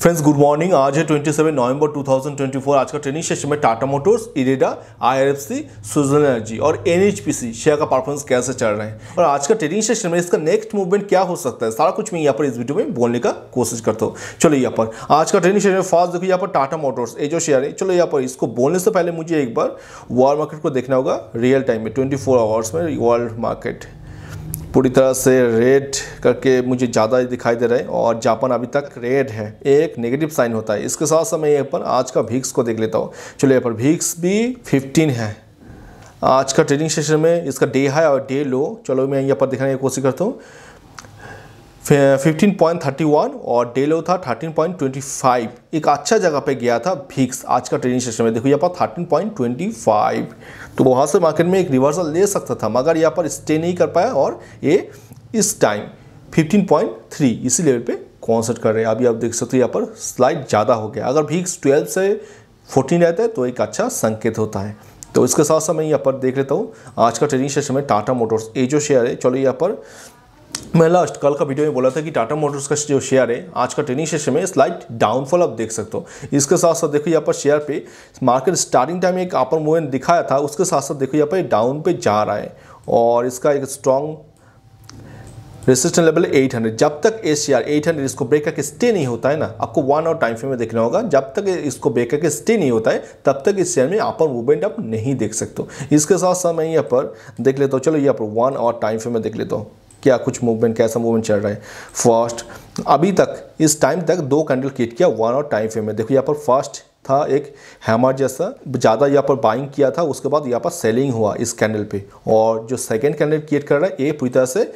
friends good morning आज है 27 नवंबर 2024 आज का ट्रेनिंग सेशन में Tata Motors IREDA IRFC Suzlon energy और एनएचपीसी शेयर का परफॉर्मेंस कैसे चल रहे हैं और आज का ट्रेनिंग सेशन में इसका नेक्स्ट मूवमेंट क्या हो सकता है सारा कुछ मैं यहाँ पर इस वीडियो में बोलने का कोशिश करता हूँ चलो यहाँ पर आज का ट्रेनिंग सेशन में फास्ट देखो यहाँ पर टाटा मोटर्स ये जो शेयर है चलो यहाँ पर इसको बोलने से पहले मुझे एक बार वर्ल्ड मार्केट को देखना होगा रियल टाइम में ट्वेंटी आवर्स में वर्ल्ड मार्केट पूरी तरह से रेड करके मुझे ज़्यादा दिखाई दे रहा है और जापान अभी तक रेड है एक नेगेटिव साइन होता है इसके साथ साथ मैं यहाँ पर आज का भीक्स को देख लेता हूँ चलो यहाँ पर भीक्स भी फिफ्टीन है आज का ट्रेडिंग सेशन में इसका डे हाई और डे लो चलो मैं यहाँ पर दिखाने की कोशिश करता हूँ 15.31 और डे लो था 13.25 एक अच्छा जगह पे गया था भिक्स आज का ट्रेडिंग सेशन में देखो यहाँ पर 13.25 तो वहाँ से मार्केट में एक रिवर्सल ले सकता था मगर यहाँ पर स्टे नहीं कर पाया और ये इस टाइम 15.3 इसी लेवल पे कॉन्सर्ट कर रहे हैं अभी आप देख सकते हो यहाँ पर स्लाइड ज़्यादा हो गया अगर भिक्स ट्वेल्व से फोर्टीन रहता है तो एक अच्छा संकेत होता है तो इसके साथ साथ मैं यहाँ पर देख लेता हूँ आज का ट्रेडिंग सेशन में टाटा मोटर्स ये जो शेयर है चलो यहाँ पर मैं लास्ट कल का वीडियो में बोला था कि टाटा मोटर्स का जो शेयर है आज का ट्रेनिंग सेशन में स्लाइट डाउनफॉल आप देख सकते हो इसके साथ साथ देखो यहाँ पर शेयर पे मार्केट स्टार्टिंग टाइम में एक अपर मूवमेंट दिखाया था उसके साथ साथ देखो यहाँ पर डाउन पे जा रहा है और इसका एक स्ट्रॉन्ग रेसिस्टेंट लेवल 800 जब तक ये शेयर 800 इसको ब्रेक करके स्टे नहीं होता है ना आपको वन आवर टाइम फ्रेम में देखना होगा जब तक इसको ब्रेक करके स्टे नहीं होता है तब तक इस शेयर में अपर मूवमेंट आप नहीं देख सकते इसके साथ साथ मैं यहाँ पर देख लेता हूँ चलो यहाँ पर वन आवर टाइम फ्रेम में देख लेता हूँ क्या कुछ मूवमेंट कैसा मूवमेंट चल रहा है फास्ट अभी तक इस टाइम तक दो कैंडल क्रिएट किया वन और टाइम फ्रेम में देखो यहाँ पर फास्ट था एक हैमर जैसा ज़्यादा यहाँ पर बाइंग किया था उसके बाद यहाँ पर सेलिंग हुआ इस कैंडल पे और जो सेकेंड कैंडल क्रिएट कर रहा है ये पूरी तरह से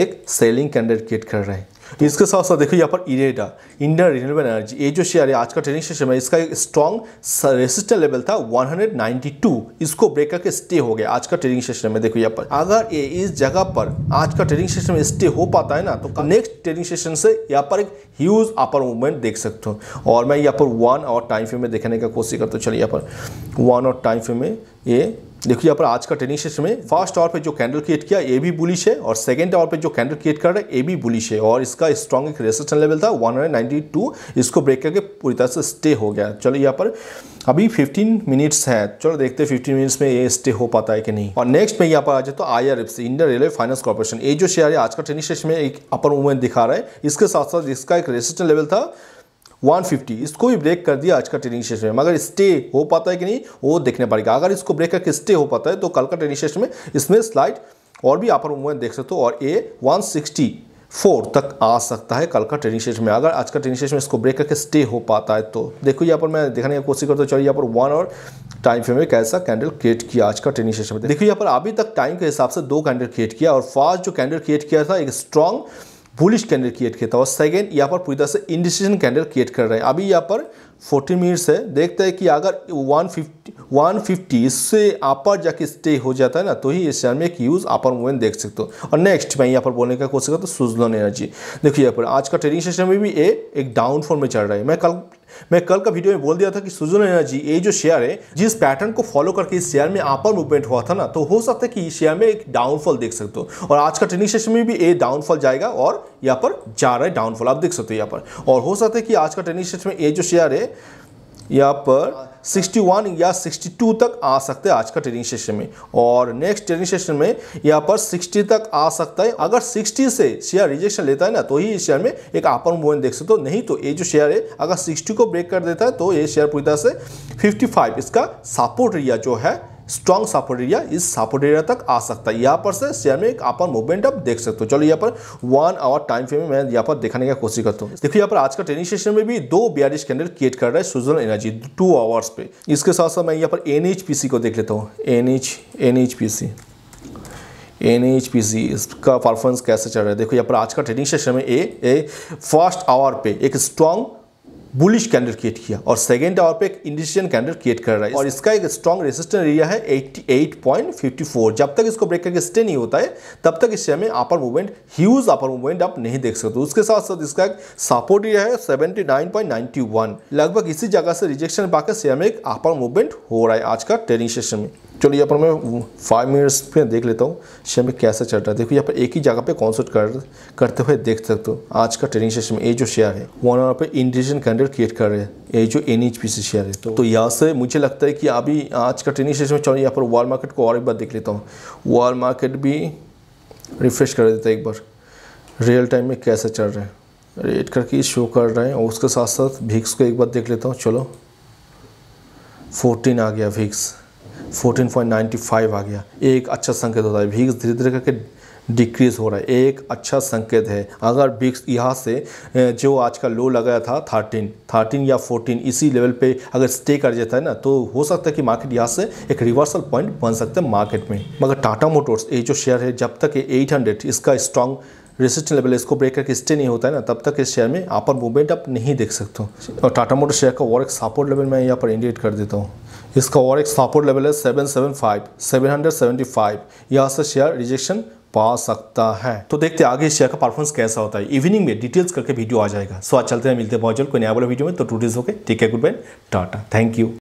एक सेलिंग कैंडल क्रिएट कर रहा है इसके साथ साथ देखो यहाँ पर इरेडा इंडियन रिन्यूएबल एनर्जी ये जो शेयर है आज का ट्रेडिंग सेशन में इसका एक स्ट्रॉन्ग रेसिस्टेंट लेवल था 192 इसको ब्रेक करके स्टे हो गया आज का ट्रेडिंग सेशन में देखो यहाँ पर अगर ये इस जगह पर आज का ट्रेडिंग सेशन में स्टे हो पाता है ना तो नेक्स्ट ट्रेडिंग सेशन से यहाँ पर एक ह्यूज अपर मूवमेंट देख सकते हो और मैं यहाँ पर वन और टाइम फ्रेम में देखने का कोशिश करता हूँ चलिए यहाँ पर वन और टाइम फ्रेम में ये देखो यहाँ पर आज का ट्रेनिंग सेशन में फर्स्ट और पे जो कैंडल क्रिएट किया ए भी बुलिश है और सेकंड और पे जो कैंडल क्रिएट कर रहा है ए भी बुलिश है और इसका स्ट्रॉन्ग एक रेसिस्टेंस लेवल था 192 इसको ब्रेक करके पूरी तरह से स्टे हो गया चलो यहाँ पर अभी 15 मिनट्स है चलो देखते हैं फिफ्टीन मिनट्स में ये स्टे हो पाता है कि नहीं और नेक्स्ट में यहाँ पर आ जाए तो I R Indian railway finance corporation ये जो शेयर है आज का ट्रेनिंग सेशन में एक अपर मूवमेंट दिखा रहा है इसके साथ साथ इसका एक रेसिस्टेंस लेवल था 150 इसको भी ब्रेक कर दिया आज का ट्रेनिंग सेशन में मगर स्टे हो पाता है कि नहीं वो देखने पड़ेगा अगर इसको ब्रेक करके स्टे हो पाता है तो कल का ट्रेनिंग सेशन में इसमें स्लाइड और भी अपर मूवमेंट देख सकते हो और ए 164 तक आ सकता है कल का ट्रेनिंग सेशन में अगर आज का ट्रेनिंग सेशन में इसको ब्रेक करके स्टे हो पाता है तो देखो यहाँ पर मैं दिखाने की कोशिश करता हूँ चलिए यहाँ पर वन और टाइम फ्रेम में कैसा कैंडल क्रिएट किया आज का ट्रेनिंग सेशन में देखो यहाँ पर अभी तक टाइम के हिसाब से दो कैंडल क्रिएट किया और फास्ट जो कैंडल क्रिएट किया था एक स्ट्रॉन्ग बुलिश कैंडल क्रिएट किया था और सेकेंड यहाँ पर पूरी तरह से इंडिसीजन कैंडल क्रिएट कर रहे हैं अभी यहाँ पर 14 मिनट है देखते हैं कि अगर 150 से अपर जाके स्टे हो जाता है ना तो ही एक यूज़ अपर मूवमेंट देख सकते हो और नेक्स्ट मैं यहाँ पर बोलने का कोशिश करता हूँ सुजलन एनर्जी देखिए यहाँ पर आज का ट्रेडिंग सेशन में भी ये एक डाउन फॉर्म में चल रहा है मैं कल मैं कल का वीडियो में बोल दिया था कि सुजन एनर्जी ये जो शेयर है जिस पैटर्न को फॉलो करके इस शेयर में अपर मूवमेंट हुआ था ना तो हो सकता है कि इस शेयर में एक डाउनफॉल देख सकते हो और आज का ट्रेनिंग सेशन में भी ये डाउनफॉल जाएगा और यहाँ पर जा रहा है डाउनफॉल आप देख सकते हो यहाँ पर और हो सकता है कि आज का ट्रेनिंग सेशन में ये जो शेयर है यहाँ पर 61 या 62 तक आ सकता है आज का ट्रेनिंग सेशन में और नेक्स्ट ट्रेनिंग सेशन में यहाँ पर 60 तक आ सकता है अगर 60 से शेयर रिजेक्शन लेता है ना तो ही इस शेयर में एक अपर मूवमेंट देख सकते हो तो नहीं तो ये जो शेयर है अगर 60 को ब्रेक कर देता है तो ये शेयर पूरी तरह से 55 इसका सपोर्ट एरिया जो है स्ट्रॉन्ग सपोर्ट एरिया इस सपोर्ट एरिया तक आ सकता है यहाँ पर से शेयर में एक अपर मूवमेंट आप देख सकते हो चलो यहाँ पर वन आवर टाइम फ्रेम में मैं यहाँ पर दिखाने की कोशिश करता हूँ देखिए यहाँ पर आज का ट्रेनिंग सेशन में भी दो बयालीस कैंडल क्रिएट कर रहा है सुजल एनर्जी टू आवर्स पे इसके साथ साथ मैं यहाँ पर एन को देख लेता हूँ N H N H P C N H P C इसका परफॉर्मेंस कैसे चल रहा है देखो यहाँ पर आज का ट्रेनिंग सेशन में ए ए फर्स्ट आवर पे एक स्ट्रॉन्ग बुलिश कैंडल क्रिएट किया और सेकेंड आवर पे एक इंडिशन कैंडल क्रिएट कर रहा है और इसका एक स्ट्रॉन्ग रेसिस्टेंट एरिया है 88.54 जब तक इसको ब्रेक करके स्टे नहीं होता है तब तक इस शेयर में upper movement huge upper movement आप नहीं देख सकते उसके साथ साथ इसका एक सपोर्ट एरिया है सेवेंटी लगभग इसी जगह से रिजेक्शन पाकर शेयर में एक अपर मूवमेंट हो रहा है आज का ट्रेनिंग सेशन में चलो यहाँ पर मैं फाइव मिनट्स में देख लेता हूँ शेयर में कैसा चल रहा है देखो यहाँ पर एक ही जगह पे कॉन्सर्ट कर करते हुए देख सकते हो आज का ट्रेनिंग सेशन में ये जो शेयर है वन आवर पर इंडिजन कैंडल क्रिएट कर रहे हैं ये जो एन से शेयर है तो, तो यहाँ से मुझे लगता है कि अभी आज का ट्रेनिंग सेशन में चलो यहाँ पर वॉल मार्केट को और एक बार देख लेता हूँ वॉल मार्केट भी रिफ्रेश कर देता है एक बार रियल टाइम में कैसा चल रहा है रेट करके शो कर रहे हैं और उसके साथ साथ भिक्स को एक बार देख लेता हूँ चलो फोर्टीन आ गया भिक्स 14.95 आ गया एक अच्छा संकेत होता है भिक्स धीरे धीरे करके डिक्रीज़ हो रहा है एक अच्छा संकेत है अगर बिक्स यहाँ से जो आज का लो लगाया था 13 13 या 14 इसी लेवल पे अगर स्टे कर जाता है ना तो हो सकता है कि मार्केट यहाँ से एक रिवर्सल पॉइंट बन सकता है मार्केट में मगर टाटा मोटर्स ये जो शेयर है जब तक ये हंड्रेड इसका स्ट्रॉन्ग रेजिस्टेंस लेवल इसको ब्रेक करके स्टे नहीं होता है ना तब तक इस शेयर में अपर मूवमेंट आप नहीं देख सकते हो और टाटा मोटर शेयर का और एक सपोर्ट लेवल मैं यहाँ पर इंडिकेट कर देता हूँ इसका और एक सपोर्ट लेवल है seven seven five seven hundred seventy five यहाँ से शेयर रिजेक्शन पा सकता है तो देखते हैं आगे शेयर का परफॉर्मेंस कैसा होता है इवनिंग में डिटेल्स करके वीडियो आ जाएगा सो आज चलते हैं मिलते हैं बहुत जल्द कोई नया वाला वीडियो में तो टू डेज होके take care good bye tata thank you